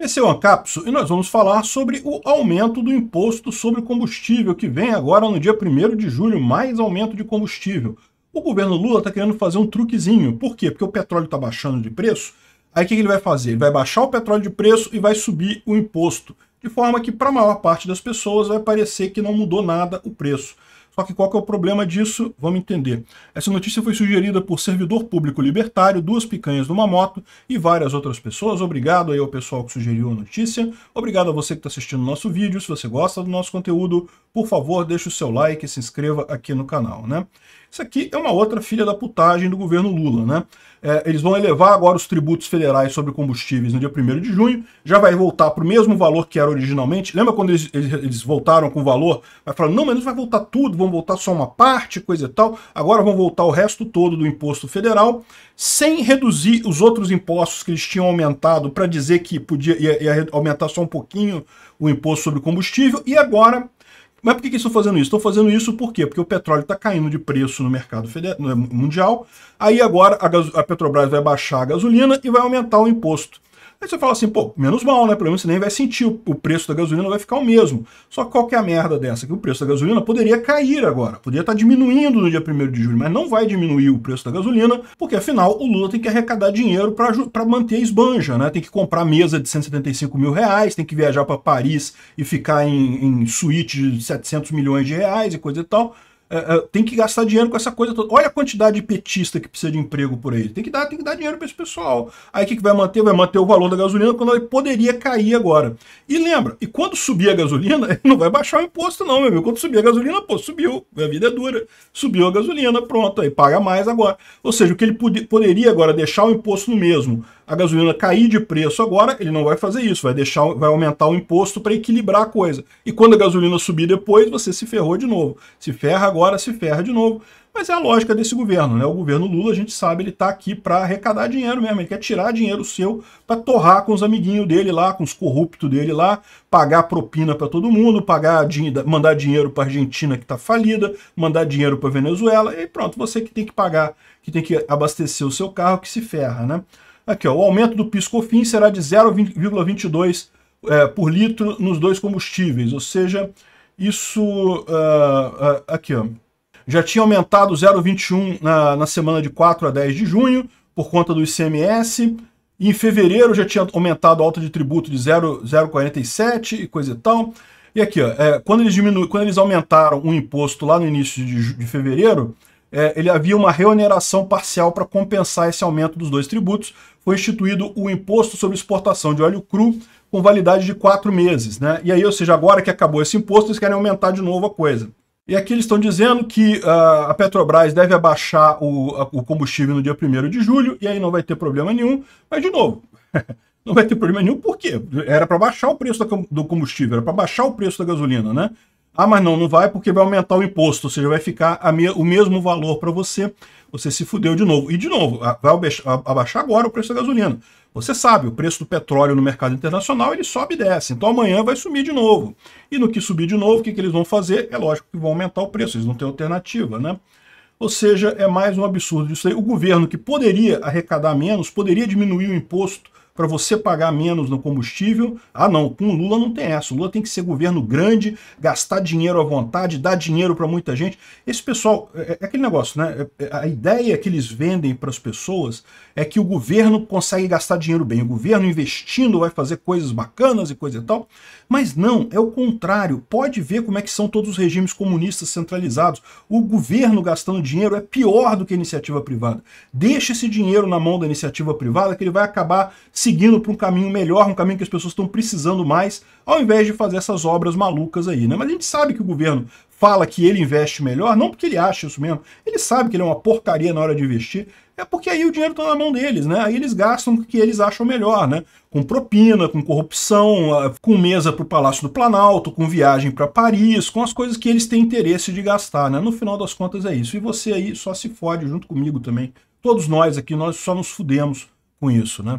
Esse é o Ancapso e nós vamos falar sobre o aumento do imposto sobre combustível, que vem agora no dia 1 de julho, mais aumento de combustível. O governo Lula está querendo fazer um truquezinho. Por quê? Porque o petróleo está baixando de preço. Aí o que ele vai fazer? Ele vai baixar o petróleo de preço e vai subir o imposto. De forma que, para a maior parte das pessoas, vai parecer que não mudou nada o preço. Só que qual que é o problema disso? Vamos entender. Essa notícia foi sugerida por servidor público libertário, duas picanhas numa moto e várias outras pessoas. Obrigado aí ao pessoal que sugeriu a notícia. Obrigado a você que está assistindo o nosso vídeo. Se você gosta do nosso conteúdo, por favor, deixe o seu like e se inscreva aqui no canal, né? Isso aqui é uma outra filha da putagem do governo Lula, né? É, eles vão elevar agora os tributos federais sobre combustíveis no dia 1 de junho, já vai voltar para o mesmo valor que era originalmente. Lembra quando eles, eles, eles voltaram com o valor? Vai falar, não, mas não vai voltar tudo, vão voltar só uma parte, coisa e tal. Agora vão voltar o resto todo do imposto federal, sem reduzir os outros impostos que eles tinham aumentado para dizer que podia ia, ia aumentar só um pouquinho o imposto sobre combustível. E agora mas por que, que estou fazendo isso? Estou fazendo isso por quê? Porque o petróleo está caindo de preço no mercado mundial. Aí agora a, a Petrobras vai baixar a gasolina e vai aumentar o imposto. Aí você fala assim, pô, menos mal, né? Pelo menos você nem vai sentir, o preço da gasolina vai ficar o mesmo. Só que qual que é a merda dessa? Que o preço da gasolina poderia cair agora, poderia estar tá diminuindo no dia 1 de julho, mas não vai diminuir o preço da gasolina, porque afinal o Lula tem que arrecadar dinheiro para manter a esbanja, né? Tem que comprar mesa de 175 mil reais, tem que viajar para Paris e ficar em, em suíte de 700 milhões de reais e coisa e tal. É, é, tem que gastar dinheiro com essa coisa toda. Olha a quantidade de petista que precisa de emprego por aí. Tem que dar, tem que dar dinheiro para esse pessoal. Aí o que, que vai manter? Vai manter o valor da gasolina quando ele poderia cair agora. E lembra, e quando subir a gasolina, não vai baixar o imposto, não, meu amigo. Quando subir a gasolina, pô, subiu. A vida é dura. Subiu a gasolina, pronto, aí paga mais agora. Ou seja, o que ele poderia agora deixar o imposto no mesmo a gasolina cair de preço agora, ele não vai fazer isso, vai deixar, vai aumentar o imposto para equilibrar a coisa. E quando a gasolina subir depois, você se ferrou de novo. Se ferra agora, se ferra de novo. Mas é a lógica desse governo, né? O governo Lula, a gente sabe, ele está aqui para arrecadar dinheiro mesmo, ele quer tirar dinheiro seu para torrar com os amiguinhos dele lá, com os corruptos dele lá, pagar propina para todo mundo, pagar mandar dinheiro para Argentina que está falida, mandar dinheiro para Venezuela, e pronto, você que tem que pagar, que tem que abastecer o seu carro, que se ferra, né? Aqui, ó, o aumento do PiscoFins será de 0,22 é, por litro nos dois combustíveis, ou seja, isso uh, uh, aqui, ó, já tinha aumentado 0,21 na, na semana de 4 a 10 de junho, por conta do ICMS, em fevereiro já tinha aumentado a alta de tributo de 0,47 e coisa e tal. E aqui, ó, é, quando, eles diminu... quando eles aumentaram o imposto lá no início de, de fevereiro, é, ele havia uma reoneração parcial para compensar esse aumento dos dois tributos. Foi instituído o imposto sobre exportação de óleo cru com validade de quatro meses. Né? E aí, ou seja, agora que acabou esse imposto, eles querem aumentar de novo a coisa. E aqui eles estão dizendo que uh, a Petrobras deve abaixar o, a, o combustível no dia 1 de julho, e aí não vai ter problema nenhum. Mas, de novo, não vai ter problema nenhum, por quê? Era para baixar o preço do combustível, era para baixar o preço da gasolina, né? Ah, mas não, não vai porque vai aumentar o imposto, ou seja, vai ficar me o mesmo valor para você. Você se fudeu de novo. E de novo, vai abaixar agora o preço da gasolina. Você sabe, o preço do petróleo no mercado internacional ele sobe e desce. Então amanhã vai subir de novo. E no que subir de novo, o que, que eles vão fazer? É lógico que vão aumentar o preço, eles não têm alternativa, né? Ou seja, é mais um absurdo isso aí. O governo que poderia arrecadar menos, poderia diminuir o imposto para você pagar menos no combustível. Ah, não, com o Lula não tem essa. O Lula tem que ser governo grande, gastar dinheiro à vontade, dar dinheiro para muita gente. Esse pessoal, é, é aquele negócio, né? É, é, a ideia que eles vendem para as pessoas é que o governo consegue gastar dinheiro bem. O governo investindo vai fazer coisas bacanas e coisa e tal. Mas não, é o contrário. Pode ver como é que são todos os regimes comunistas centralizados. O governo gastando dinheiro é pior do que a iniciativa privada. Deixa esse dinheiro na mão da iniciativa privada que ele vai acabar se seguindo para um caminho melhor, um caminho que as pessoas estão precisando mais, ao invés de fazer essas obras malucas aí, né? Mas a gente sabe que o governo fala que ele investe melhor, não porque ele acha isso mesmo, ele sabe que ele é uma porcaria na hora de investir, é porque aí o dinheiro está na mão deles, né? Aí eles gastam o que eles acham melhor, né? Com propina, com corrupção, ah, com mesa para o Palácio do Planalto, com viagem para Paris, com as coisas que eles têm interesse de gastar, né? No final das contas é isso. E você aí só se fode junto comigo também. Todos nós aqui, nós só nos fudemos com isso, né?